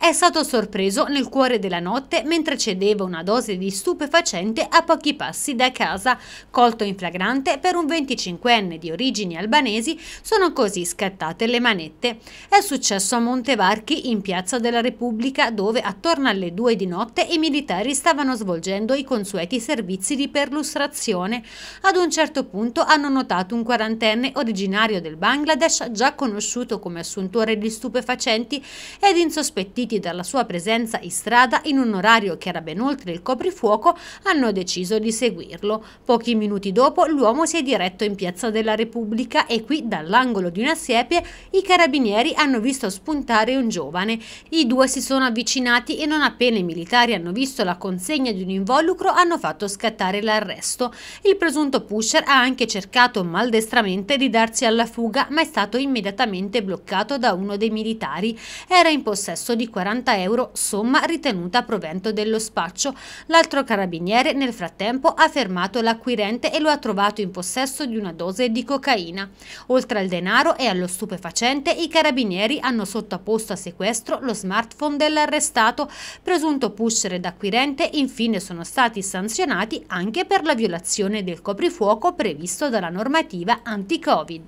È stato sorpreso nel cuore della notte mentre cedeva una dose di stupefacente a pochi passi da casa. Colto in flagrante per un 25enne di origini albanesi sono così scattate le manette. È successo a Montevarchi in piazza della Repubblica dove attorno alle due di notte i militari stavano svolgendo i consueti servizi di perlustrazione. Ad un certo punto hanno notato un quarantenne originario del Bangladesh già conosciuto come assuntore di stupefacenti ed insospettito colpiti dalla sua presenza in strada in un orario che era ben oltre il coprifuoco, hanno deciso di seguirlo. Pochi minuti dopo l'uomo si è diretto in Piazza della Repubblica e qui, dall'angolo di una siepe, i carabinieri hanno visto spuntare un giovane. I due si sono avvicinati e non appena i militari hanno visto la consegna di un involucro hanno fatto scattare l'arresto. Il presunto pusher ha anche cercato maldestramente di darsi alla fuga ma è stato immediatamente bloccato da uno dei militari. Era in possesso di 40 euro, somma ritenuta provento dello spaccio. L'altro carabiniere nel frattempo ha fermato l'acquirente e lo ha trovato in possesso di una dose di cocaina. Oltre al denaro e allo stupefacente, i carabinieri hanno sottoposto a sequestro lo smartphone dell'arrestato, presunto pusher d'acquirente, infine sono stati sanzionati anche per la violazione del coprifuoco previsto dalla normativa anti-Covid.